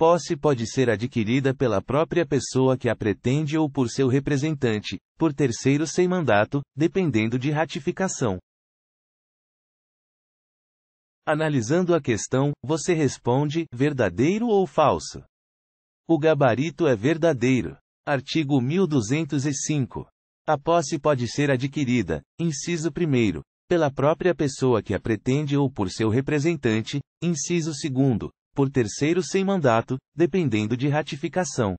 Posse pode ser adquirida pela própria pessoa que a pretende ou por seu representante, por terceiro sem mandato, dependendo de ratificação. Analisando a questão, você responde: verdadeiro ou falso? O gabarito é verdadeiro. Artigo 1205. A posse pode ser adquirida, inciso 1, pela própria pessoa que a pretende ou por seu representante, inciso 2, por terceiro sem mandato, dependendo de ratificação.